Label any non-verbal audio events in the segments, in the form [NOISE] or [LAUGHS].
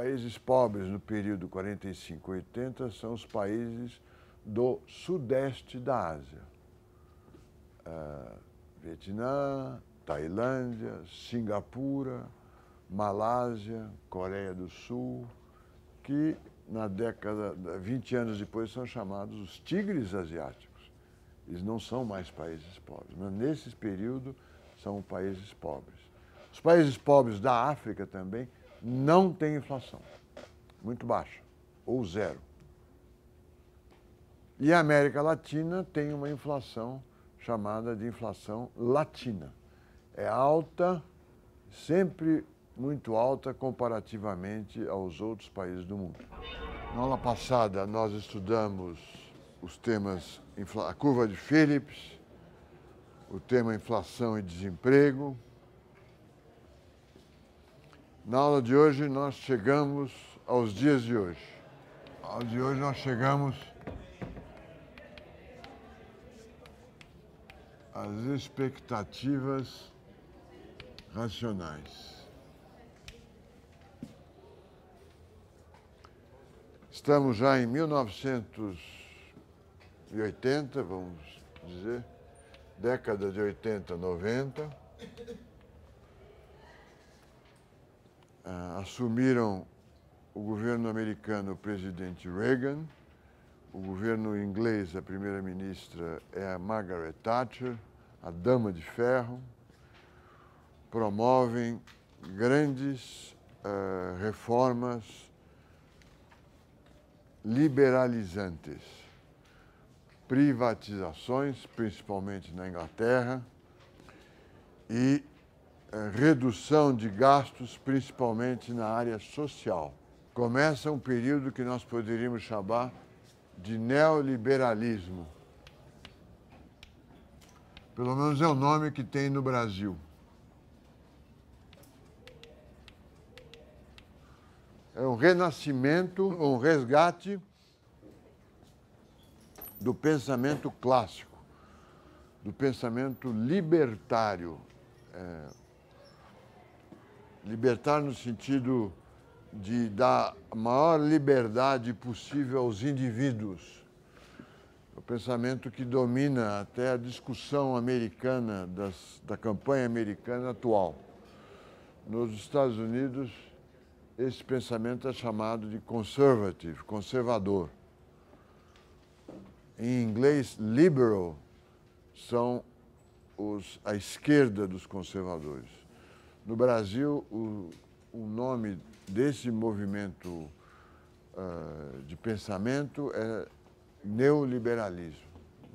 países pobres no período 45-80 são os países do sudeste da Ásia. Uh, Vietnã, Tailândia, Singapura, Malásia, Coreia do Sul, que na década, 20 anos depois, são chamados os tigres asiáticos. Eles não são mais países pobres, mas nesse período são países pobres. Os países pobres da África também não tem inflação. Muito baixa, ou zero. E a América Latina tem uma inflação chamada de inflação latina. É alta, sempre muito alta comparativamente aos outros países do mundo. Na aula passada, nós estudamos os temas a curva de Phillips, o tema inflação e desemprego, na aula de hoje, nós chegamos aos dias de hoje. Na aula de hoje, nós chegamos às expectativas racionais. Estamos já em 1980, vamos dizer, década de 80, 90. Ah, assumiram o governo americano, o presidente Reagan, o governo inglês, a primeira-ministra é a Margaret Thatcher, a dama de ferro, promovem grandes uh, reformas liberalizantes, privatizações, principalmente na Inglaterra, e eh, redução de gastos, principalmente na área social. Começa um período que nós poderíamos chamar de neoliberalismo. Pelo menos é o nome que tem no Brasil. É um renascimento, um resgate do pensamento clássico, do pensamento libertário. É, Libertar no sentido de dar a maior liberdade possível aos indivíduos. É o pensamento que domina até a discussão americana, das, da campanha americana atual. Nos Estados Unidos, esse pensamento é chamado de conservative, conservador. Em inglês, liberal são os, a esquerda dos conservadores. No Brasil, o, o nome desse movimento uh, de pensamento é neoliberalismo.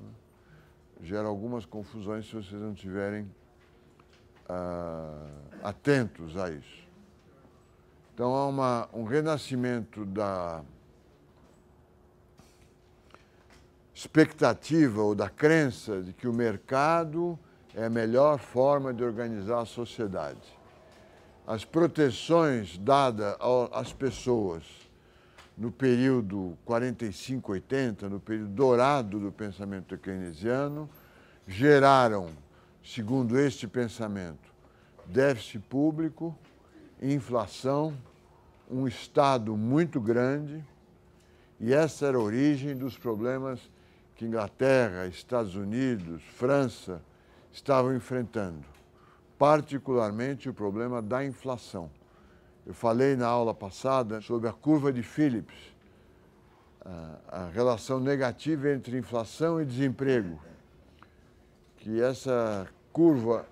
Né? Gera algumas confusões se vocês não estiverem uh, ah, atentos a isso. Então há uma, um renascimento da expectativa ou da crença de que o mercado é a melhor forma de organizar a sociedade. As proteções dadas às pessoas no período 45-80, no período dourado do pensamento keynesiano, geraram, segundo este pensamento, déficit público, inflação, um Estado muito grande, e essa era a origem dos problemas que Inglaterra, Estados Unidos, França, estavam enfrentando, particularmente o problema da inflação. Eu falei na aula passada sobre a curva de Phillips, a, relação negativa entre inflação e desemprego, que essa curva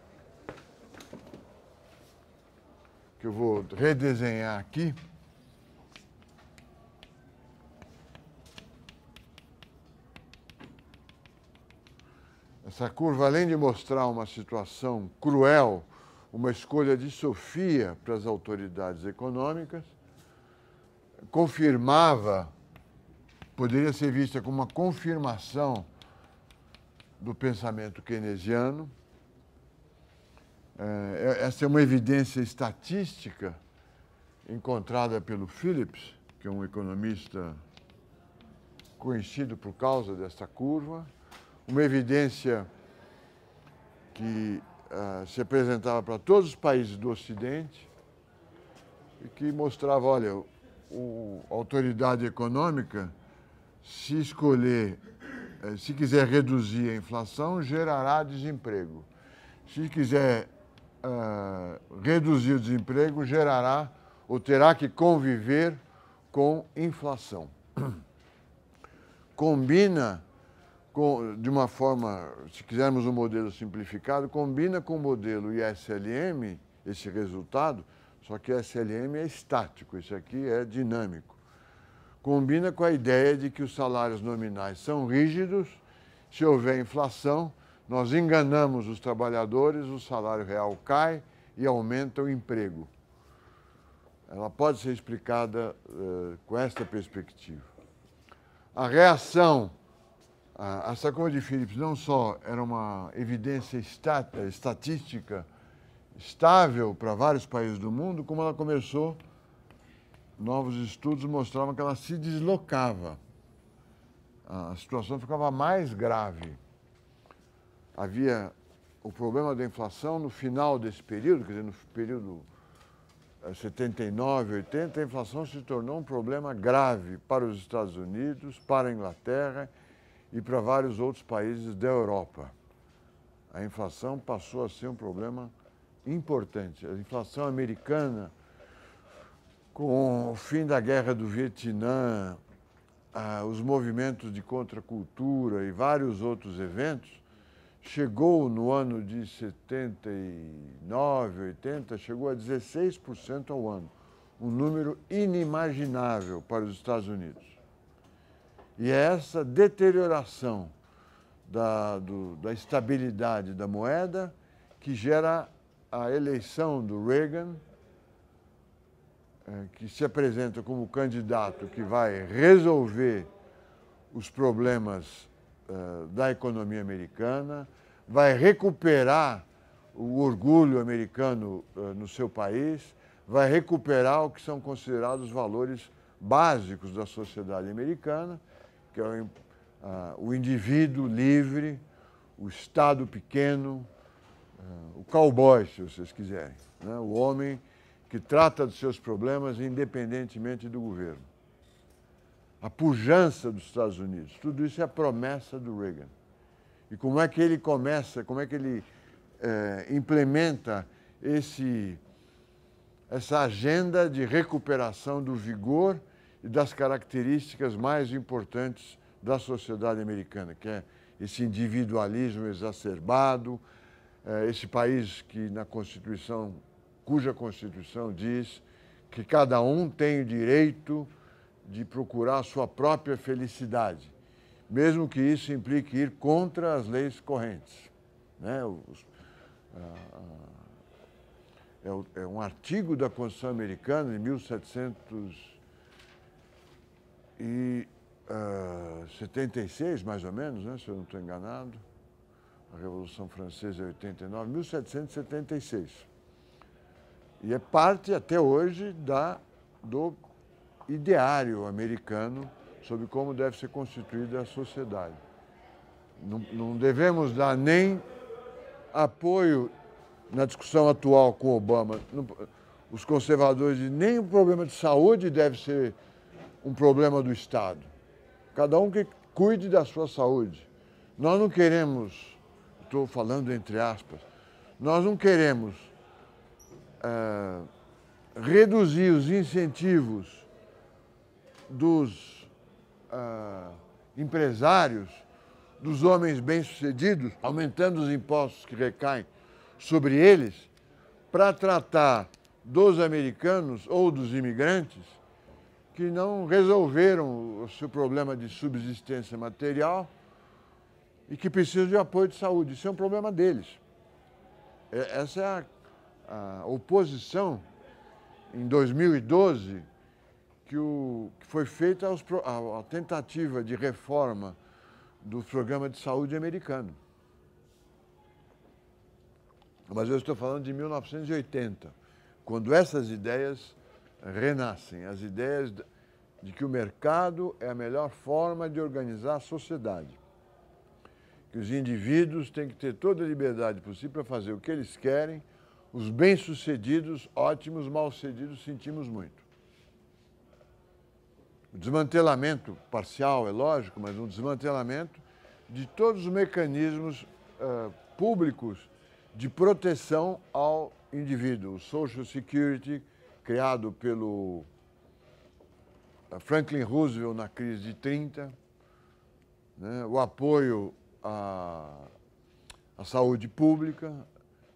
que eu vou redesenhar aqui, Essa curva, além de mostrar uma situação cruel, uma escolha de Sofia para as autoridades econômicas, confirmava, poderia ser vista como uma confirmação do pensamento keynesiano. É, é, essa é uma evidência estatística encontrada pelo Phillips, que é um economista conhecido por causa dessa curva uma evidência que uh, se apresentava para todos os países do Ocidente e que mostrava, olha, a autoridade econômica, se escolher, eh, se quiser reduzir a inflação, gerará desemprego. Se quiser uh, reduzir o desemprego, gerará ou terá que conviver com inflação. [COUGHS] Combina com, de uma forma, se quisermos um modelo simplificado, combina com o modelo ISLM esse resultado, só que SLM é estático, isso aqui é dinâmico. Combina com a ideia de que os salários nominais são rígidos, se houver inflação, nós enganamos os trabalhadores, o salário real cai e aumenta o emprego. Ela pode ser explicada uh, com esta perspectiva. A reação a, sacola de Phillips não só era uma evidência estatística estável para vários países do mundo, como ela começou, novos estudos mostravam que ela se deslocava. A situação ficava mais grave. Havia o problema da inflação no final desse período, quer dizer, no período 79, eh, 80, a inflação se tornou um problema grave para os Estados Unidos, para a Inglaterra e para vários outros países da Europa. A inflação passou a ser um problema importante. A inflação americana, com o fim da guerra do Vietnã, ah, os movimentos de contracultura e vários outros eventos, chegou no ano de 79, 80, chegou a 16% ao ano, um número inimaginável para os Estados Unidos. E é essa deterioração da, do, da estabilidade da moeda que gera a eleição do Reagan, eh, que se apresenta como candidato que vai resolver os problemas eh, da economia americana, vai recuperar o orgulho americano eh, no seu país, vai recuperar o que são considerados valores básicos da sociedade americana que é o, ah, o indivíduo livre, o Estado pequeno, ah, o cowboy, se vocês quiserem, né? o homem que trata dos seus problemas independentemente do governo. A pujança dos Estados Unidos, tudo isso é a promessa do Reagan. E como é que ele começa, como é que ele eh, implementa esse, essa agenda de recuperação do vigor das características mais importantes da sociedade americana, que é esse individualismo exacerbado, eh, esse país que na Constituição, cuja Constituição diz que cada um tem o direito de procurar a sua própria felicidade, mesmo que isso implique ir contra as leis correntes. Né? Os, a, a, é, é, um artigo da Constituição Americana de 1700 e uh, ah, 76, mais ou menos, né, se eu não estou enganado, a Revolução Francesa é 89, 1776. E é parte até hoje da, do ideário americano sobre como deve ser constituída a sociedade. Não, não, devemos dar nem apoio na discussão atual com Obama. Os conservadores dizem nem o problema de saúde deve ser um problema do Estado. Cada um que cuide da sua saúde. Nós não queremos, estou falando entre aspas, nós não queremos eh, reduzir os incentivos dos eh, empresários, dos homens bem-sucedidos, aumentando os impostos que recaem sobre eles, para tratar dos americanos ou dos imigrantes que não resolveram o seu problema de subsistência material e que precisam de apoio de saúde. Isso é um problema deles. É, essa é a, a oposição em 2012 que, o, que foi feita aos, a, a tentativa de reforma do programa de saúde americano. Mas eu estou falando de 1980, quando essas ideias renascem as ideias de que o mercado é a melhor forma de organizar a sociedade, que os indivíduos têm que ter toda a liberdade possível para fazer o que eles querem, os bem-sucedidos, ótimos, mal-sucedidos, sentimos muito. O desmantelamento parcial, é lógico, mas um desmantelamento de todos os mecanismos uh, públicos de proteção ao indivíduo, o Social Security, criado pelo eh, Franklin Roosevelt na crise de 30, né? o apoio à, à saúde pública.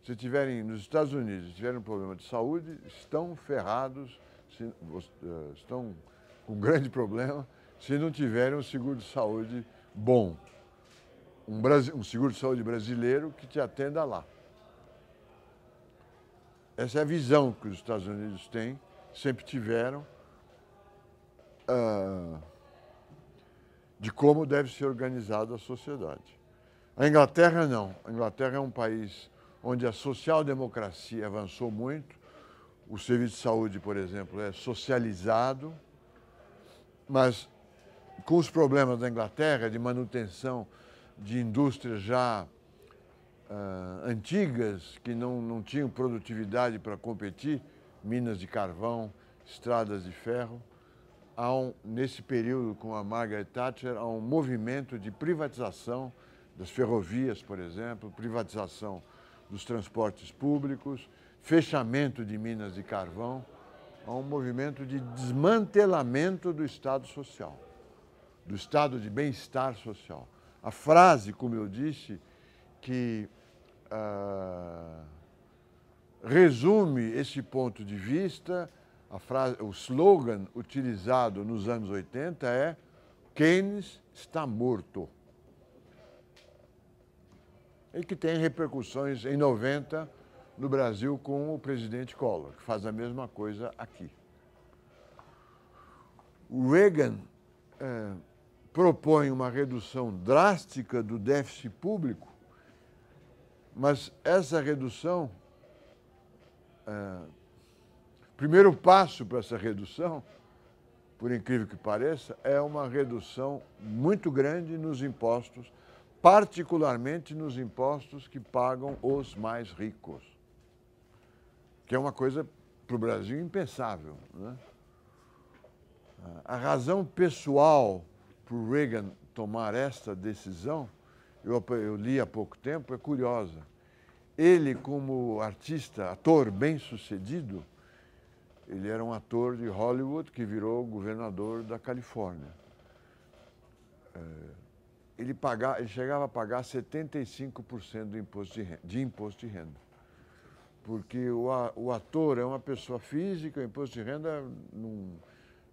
Se tiverem nos Estados Unidos, se tiverem um problema de saúde, estão ferrados, se, eh, estão com grande problema, se não tiverem um seguro de saúde bom. Um, um seguro de saúde brasileiro que te atenda lá. Essa é a visão que os Estados Unidos têm, sempre tiveram, uh, de como deve ser organizada a sociedade. A Inglaterra não. A Inglaterra é um país onde a social-democracia avançou muito. O serviço de saúde, por exemplo, é socializado, mas com os problemas da Inglaterra de manutenção de indústrias já ah, antigas que não, não tinham produtividade para competir, minas de carvão, estradas de ferro, há um, nesse período com a Margaret Thatcher, há um movimento de privatização das ferrovias, por exemplo, privatização dos transportes públicos, fechamento de minas de carvão, há um movimento de desmantelamento do Estado social, do Estado de bem-estar social. A frase, como eu disse, que ah, resume esse ponto de vista. Frase, o slogan utilizado nos anos 80 é Keynes está morto. E que tem repercussões em 90 no Brasil com o presidente Collor, que faz a mesma coisa aqui. O Reagan é, propõe uma redução drástica do déficit público mas essa redução, é, primeiro passo para essa redução, por incrível que pareça, é uma redução muito grande nos impostos, particularmente nos impostos que pagam os mais ricos, que é uma coisa para o Brasil impensável. Né? A razão pessoal para o Reagan tomar esta decisão eu, eu li há pouco tempo, é curiosa. Ele, como artista, ator bem-sucedido, ele era um ator de Hollywood que virou governador da Califórnia. Eh, ele, pagava, ele chegava a pagar 75% do imposto de, renda, de imposto de renda. Porque o, o ator é uma pessoa física, o imposto de renda não,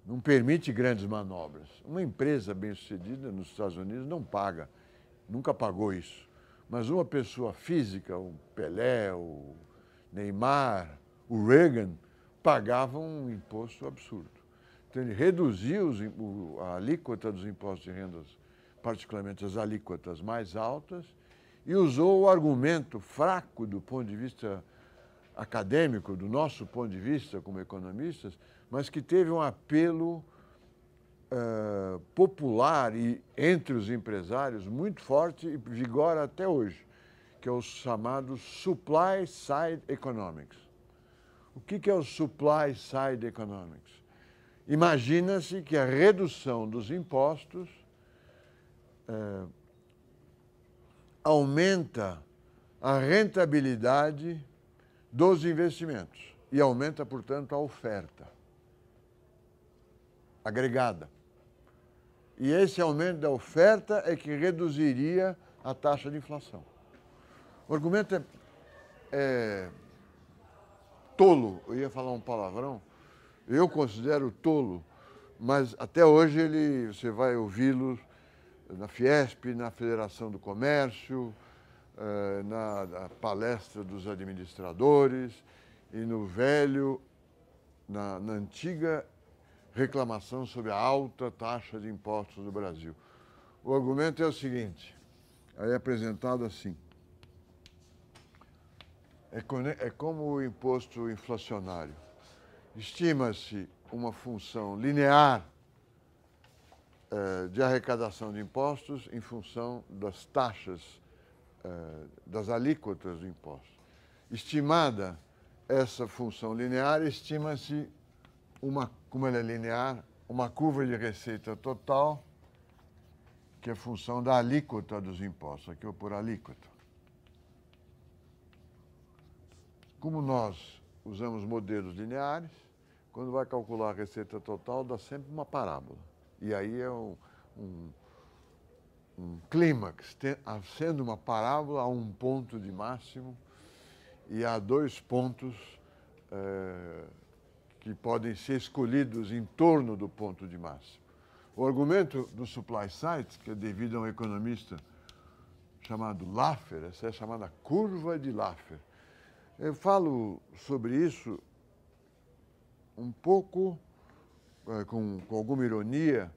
não permite grandes manobras. Uma empresa bem-sucedida nos Estados Unidos não paga nunca pagou isso. Mas uma pessoa física, o Pelé, o Neymar, o Reagan, pagavam um imposto absurdo. Então ele reduziu os, o, a alíquota dos impostos de rendas, particularmente as alíquotas mais altas, e usou o argumento fraco do ponto de vista acadêmico, do nosso ponto de vista como economistas, mas que teve um apelo eh, popular e entre os empresários muito forte e vigora até hoje, que é o chamado Supply Side Economics. O que, é o Supply Side Economics? Imagina-se que a redução dos impostos eh, aumenta a rentabilidade dos investimentos e aumenta, portanto, a oferta agregada. E esse aumento da oferta é que reduziria a taxa de inflação. O argumento é, é tolo, eu ia falar um palavrão, eu considero tolo, mas até hoje ele, você vai ouvi-lo na Fiesp, na Federação do Comércio, é, na, palestra dos administradores e no velho, na, na antiga reclamação sobre a alta taxa de impostos do Brasil. O argumento é o seguinte, aí é apresentado assim, é, é como o imposto inflacionário. Estima-se uma função linear eh, de arrecadação de impostos em função das taxas, eh, das alíquotas do imposto. Estimada essa função linear, estima-se uma, como ela é linear, uma curva de receita total, que é função da alíquota dos impostos. Aqui eu vou por alíquota. Como nós usamos modelos lineares, quando vai calcular a receita total, dá sempre uma parábola. E aí é um, um, um clímax, sendo uma parábola a um ponto de máximo e a dois pontos. É, que podem ser escolhidos em torno do ponto de máximo. O argumento do supply side, que é devido a um economista chamado Laffer, essa é chamada curva de Laffer. Eu falo sobre isso um pouco eh, com, com alguma ironia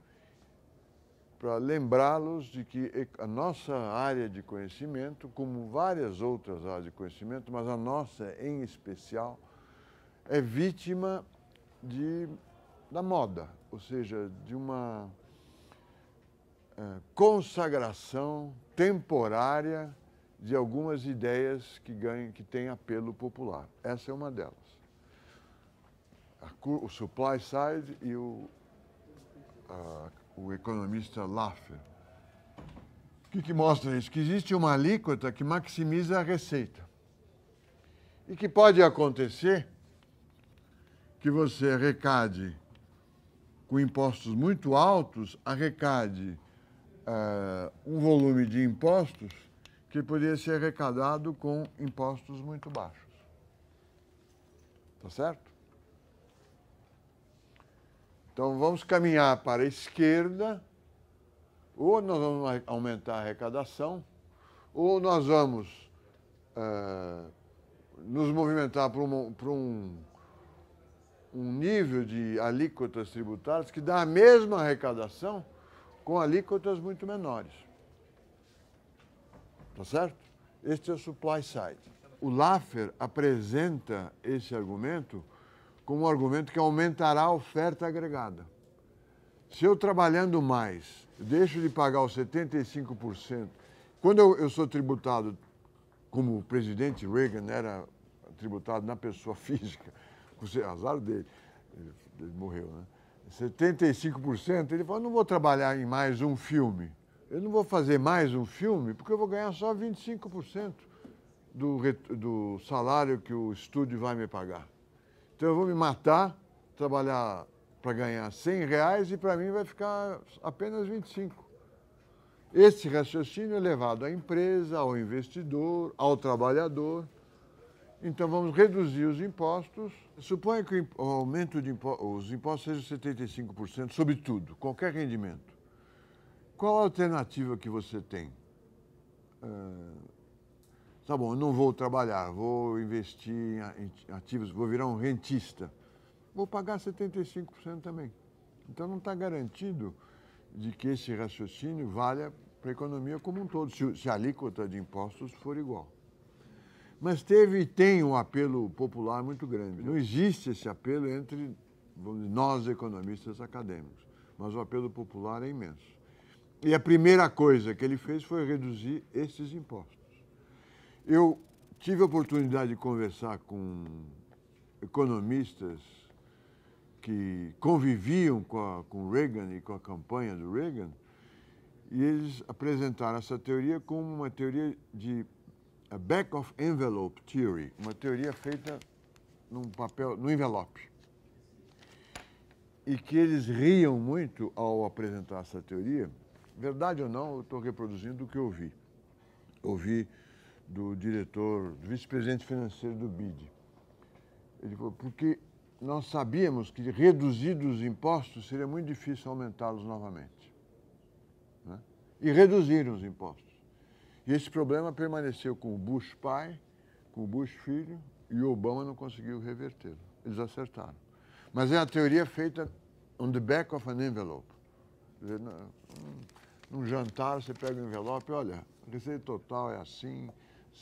para lembrá-los de que a nossa área de conhecimento, como várias outras áreas de conhecimento, mas a nossa em especial, é vítima de, da moda, ou seja, de uma é, consagração temporária de algumas ideias que ganham, que têm apelo popular. Essa é uma delas. A, o supply side e o, a, o economista Laffer. O que, que mostra isso? Que existe uma alíquota que maximiza a receita. E que pode acontecer que você arrecade com impostos muito altos, arrecade uh, um volume de impostos que poderia ser arrecadado com impostos muito baixos. Tá certo? Então vamos caminhar para a esquerda, ou nós vamos aumentar a arrecadação, ou nós vamos uh, nos movimentar para um, para um um nível de alíquotas tributárias que dá a mesma arrecadação com alíquotas muito menores. Tá certo? Este é o supply side. O Laffer apresenta esse argumento como um argumento que aumentará a oferta agregada. Se eu trabalhando mais, deixo de pagar os 75%, quando eu, eu sou tributado, como o presidente Reagan era tributado na pessoa [LAUGHS] física, azar dele, ele, morreu, né? 75%, ele falou, não vou trabalhar em mais um filme. Eu não vou fazer mais um filme porque eu vou ganhar só 25% do, do salário que o estúdio vai me pagar. Então eu vou me matar, trabalhar para ganhar 100 reais e para mim vai ficar apenas 25. Esse raciocínio é levado à empresa, ao investidor, ao trabalhador. Então vamos reduzir os impostos. Suponha que o aumento de impostos, os impostos seja 75% sobre tudo, qualquer rendimento. Qual a alternativa que você tem? Ah, tá bom, eu não vou trabalhar, vou investir em ativos, vou virar um rentista. Vou pagar 75% também. Então não está garantido de que esse raciocínio valha para a economia como um todo, se a alíquota de impostos for igual. Mas teve e tem um apelo popular muito grande. Não existe esse apelo entre nós, economistas acadêmicos, mas o apelo popular é imenso. E a primeira coisa que ele fez foi reduzir esses impostos. Eu tive a oportunidade de conversar com economistas que conviviam com, a, com Reagan e com a campanha do Reagan, e eles apresentaram essa teoria como uma teoria de a back of envelope theory, uma teoria feita num papel, no envelope. E que eles riam muito ao apresentar essa teoria. Verdade ou não, eu estou reproduzindo o que eu vi. Ouvi do diretor, do vice-presidente financeiro do BID. Ele falou, porque nós sabíamos que reduzidos os impostos seria muito difícil aumentá-los novamente. Né? E reduziram os impostos. E esse problema permaneceu com o Bush pai, com o Bush filho, e o Obama não conseguiu revertê-lo. Eles acertaram. Mas é a teoria feita on the back of an envelope. Dizer, num jantar, você pega um envelope, olha, a receita total é assim,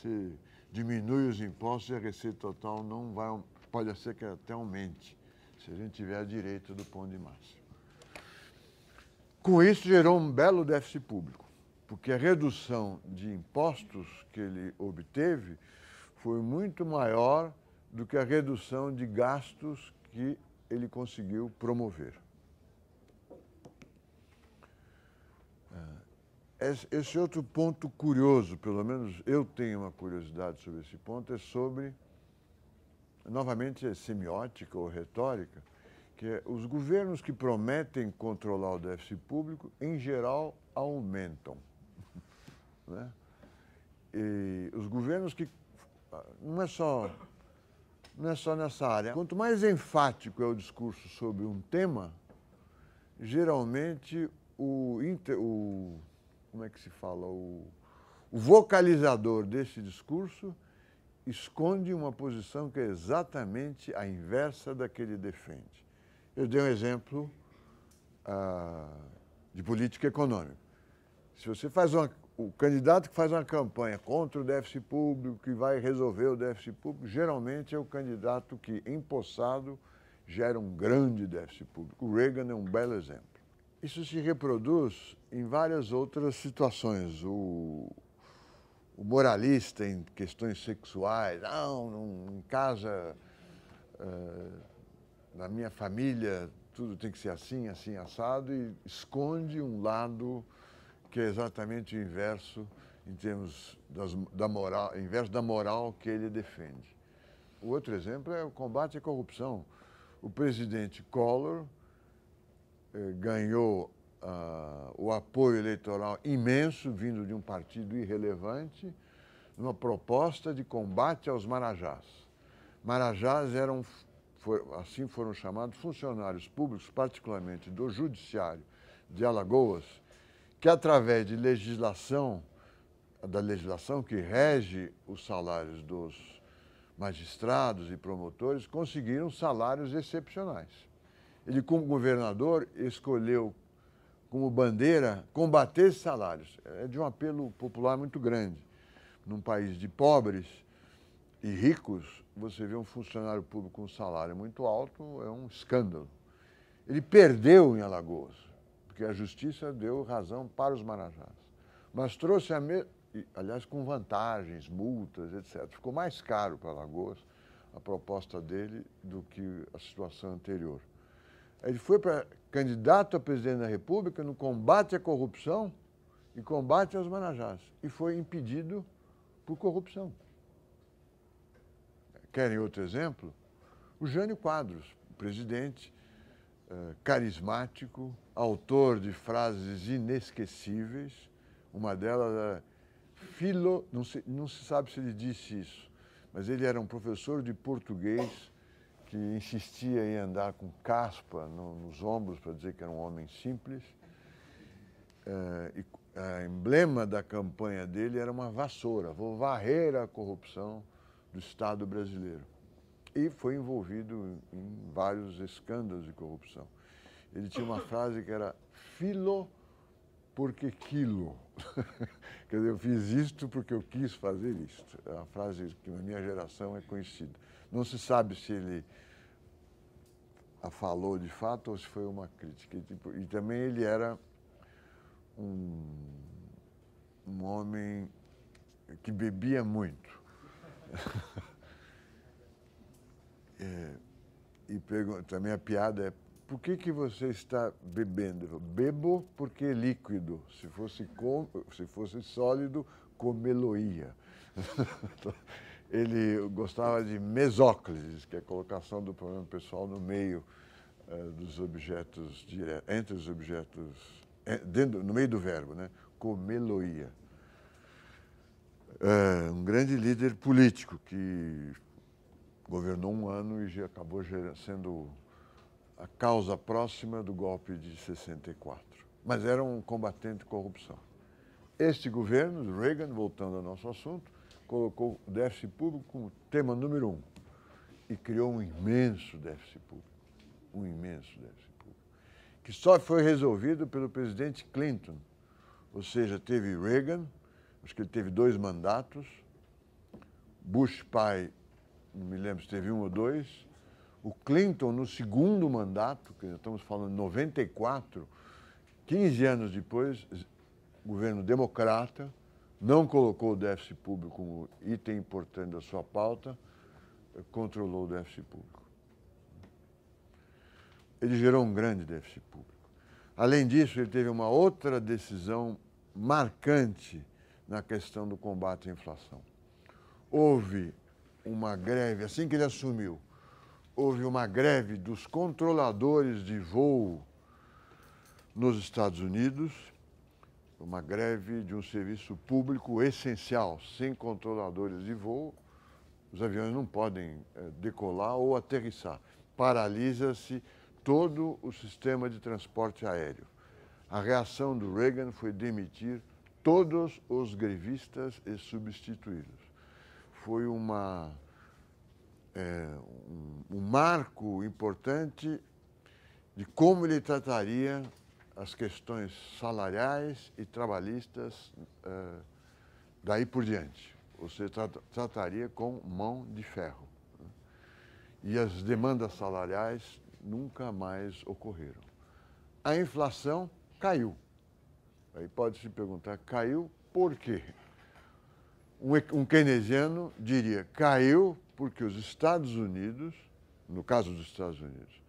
se diminui os impostos e a receita total não vai, pode ser que até aumente, se a gente tiver a direita do pão de massa. Com isso, gerou um belo déficit público porque a redução de impostos que ele obteve foi muito maior do que a redução de gastos que ele conseguiu promover. É, esse outro ponto curioso, pelo menos eu tenho uma curiosidade sobre esse ponto, é sobre, novamente, é semiótica ou retórica, que é os governos que prometem controlar o déficit público, em geral, aumentam. Né? E os governos que. Ah, não é, só, não é só nessa área. Quanto mais enfático é o discurso sobre um tema, geralmente o, inter, o como é que se fala? O, o vocalizador desse discurso esconde uma posição que é exatamente a inversa da que ele defende. Eu dei um exemplo ah, de política econômica. Se você faz uma, o candidato que faz uma campanha contra o déficit público, que vai resolver o déficit público, geralmente é o candidato que, empossado, gera um grande déficit público. O Reagan é um belo exemplo. Isso se reproduz em várias outras situações. O, o moralista em questões sexuais, não, não em casa, uh, na minha família, tudo tem que ser assim, assim, assado, e esconde um lado que é exatamente o inverso em termos das, da moral, inverso da moral que ele defende. O outro exemplo é o combate à corrupção. O presidente Collor eh, ganhou ah, o apoio eleitoral imenso vindo de um partido irrelevante numa proposta de combate aos marajás. Marajás eram, assim foram chamados, funcionários públicos, particularmente do judiciário de Alagoas, que através de legislação, da legislação que rege os salários dos magistrados e promotores, conseguiram salários excepcionais. Ele, como governador, escolheu como bandeira combater esses salários. É de um apelo popular muito grande. Num país de pobres e ricos, você vê um funcionário público com um salário muito alto, é um escândalo. Ele perdeu em Alagoas porque a justiça deu razão para os marajás. Mas trouxe a mesma. Aliás, com vantagens, multas, etc. Ficou mais caro para Lagoas a proposta dele do que a situação anterior. Ele foi para candidato a presidente da República no combate à corrupção e combate aos marajás. E foi impedido por corrupção. Querem outro exemplo? O Jânio Quadros, presidente eh, carismático, autor de frases inesquecíveis. Uma delas era é filo, não se, não se sabe se ele disse isso, mas ele era um professor de português que insistia em andar com caspa no, nos ombros para dizer que era um homem simples. Uh, e a emblema da campanha dele era uma vassoura, vou varrer a corrupção do Estado brasileiro e foi envolvido em vários escândalos de corrupção. Ele tinha uma frase que era filo porque quilo. [LAUGHS] Quer dizer, eu fiz isto porque eu quis fazer isto. É uma frase que na minha geração é conhecida. Não se sabe se ele a falou de fato ou se foi uma crítica. E, tipo, também ele era um, um homem que bebia muito. [LAUGHS] É, e também a minha piada é, por que, que você está bebendo? Bebo porque é líquido. Se fosse, com, se fosse sólido, comeloia. [LAUGHS] Ele gostava de mesóclises, que é a colocação do problema pessoal no meio uh, dos objetos, entre os objetos, é, dentro, no meio do verbo, né? Comeloia. Uh, um grande líder político que governou um ano e acabou sendo a causa próxima do golpe de 64. Mas era um combatente de corrupção. Este governo, Reagan, voltando ao nosso assunto, colocou o déficit público como tema número um e criou um imenso déficit público. Um imenso déficit público. Que só foi resolvido pelo presidente Clinton. Ou seja, teve Reagan, acho que ele teve dois mandatos, Bush pai não me lembro se teve um ou dois. O Clinton, no segundo mandato, que estamos falando em 94, 15 anos depois, governo democrata, não colocou o déficit público como item importante da sua pauta, controlou o déficit público. Ele gerou um grande déficit público. Além disso, ele teve uma outra decisão marcante na questão do combate à inflação. Houve uma greve, assim que ele assumiu, houve uma greve dos controladores de voo nos Estados Unidos, uma greve de um serviço público essencial. Sem controladores de voo, os aviões não podem eh, decolar ou aterrissar. Paralisa-se todo o sistema de transporte aéreo. A reação do Reagan foi demitir todos os grevistas e substituí-los foi uma, é, um, um marco importante de como ele trataria as questões salariais e trabalhistas é, daí por diante. Ou seja, tra trataria com mão de ferro. Né? E as demandas salariais nunca mais ocorreram. A inflação caiu. Aí pode se perguntar, caiu por quê? um keynesiano diria: caiu porque os Estados Unidos, no caso dos Estados Unidos,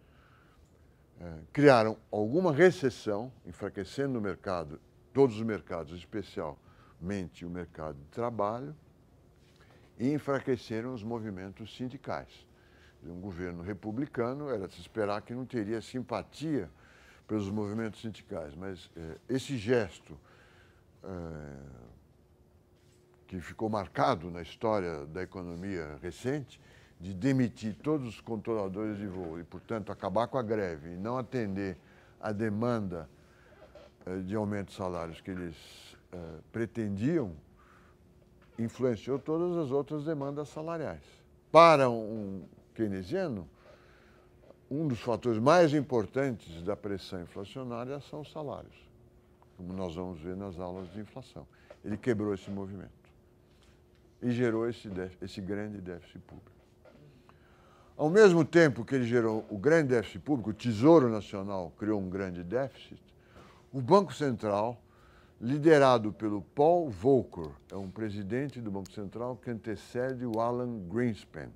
eh, criaram alguma recessão, enfraquecendo o mercado, todos os mercados, especialmente o mercado de trabalho, e enfraqueceram os movimentos sindicais. Um governo republicano era de se esperar que não teria simpatia pelos movimentos sindicais, mas eh, esse gesto eh, que ficou marcado na história da economia recente, de demitir todos os controladores de voo e, portanto, acabar com a greve e não atender a demanda eh, de aumento de salários que eles uh, pretendiam, influenciou todas as outras demandas salariais. Para um keynesiano, um dos fatores mais importantes da pressão inflacionária são os salários, como nós vamos ver nas aulas de inflação. Ele quebrou esse movimento e gerou esse, déficit, esse grande déficit público. Ao mesmo tempo que ele gerou o grande déficit público, o Tesouro Nacional criou um grande déficit, o Banco Central, liderado pelo Paul Volcker, é um presidente do Banco Central que antecede o Alan Greenspan,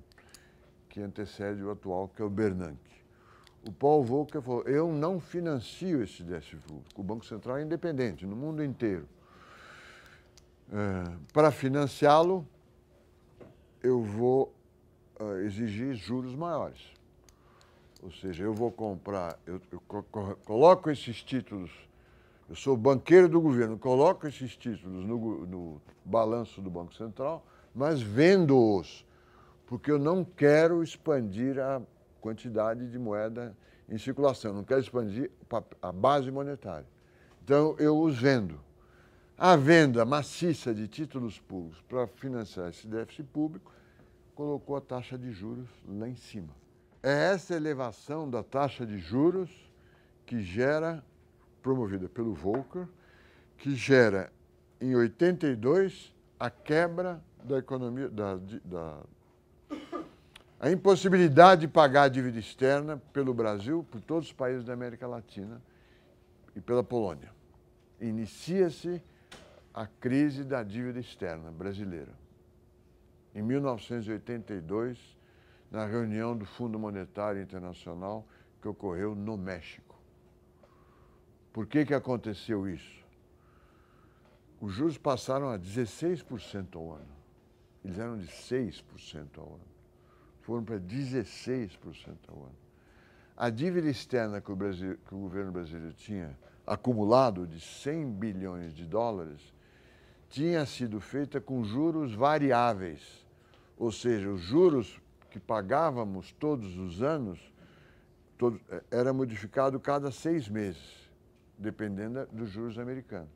que antecede o atual, que é o Bernanke. O Paul Volcker falou, eu não financio esse déficit público. O Banco Central é independente no mundo inteiro. É, para financiá-lo, eu vou uh, exigir juros maiores. Ou seja, eu vou comprar, eu, eu coloco esses títulos, eu sou banqueiro do governo, coloco esses títulos no, no balanço do Banco Central, mas vendo-os, porque eu não quero expandir a quantidade de moeda em circulação, não quero expandir a base monetária. Então, eu os vendo. A venda maciça de títulos públicos para financiar esse déficit público colocou a taxa de juros lá em cima. É essa elevação da taxa de juros que gera, promovida pelo Volcker, que gera em 82 a quebra da economia, da, da a impossibilidade de pagar a dívida externa pelo Brasil, por todos os países da América Latina e pela Polônia. Inicia-se a crise da dívida externa brasileira em 1982, na reunião do Fundo Monetário Internacional que ocorreu no México. Por que, que aconteceu isso? Os juros passaram a 16% ao ano. Eles eram de 6% ao ano. Foram para 16% ao ano. A dívida externa que o, Brasil, que o governo brasileiro tinha acumulado de 100 bilhões de dólares tinha sido feita com juros variáveis ou seja, os juros que pagávamos todos os anos todo, é, era modificado cada seis meses, dependendo dos juros americanos.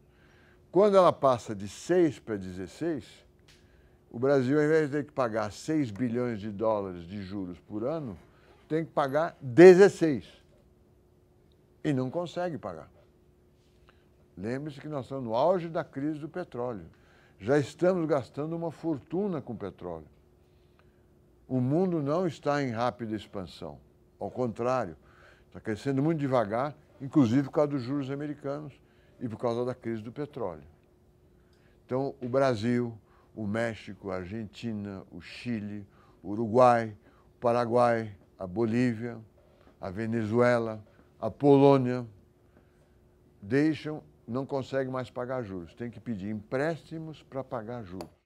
Quando ela passa de 6 para 16, o Brasil, ao invés de ter que pagar 6 bilhões de dólares de juros por ano, tem que pagar 16. E não consegue pagar. Lembre-se que nós estamos no auge da crise do petróleo. Já estamos gastando uma fortuna com petróleo o mundo não está em rápida expansão. Ao contrário, está crescendo muito devagar, inclusive por causa dos juros americanos e por causa da crise do petróleo. Então, o Brasil, o México, a Argentina, o Chile, o Uruguai, o Paraguai, a Bolívia, a Venezuela, a Polônia, deixam, não conseguem mais pagar juros, tem que pedir empréstimos para pagar juros.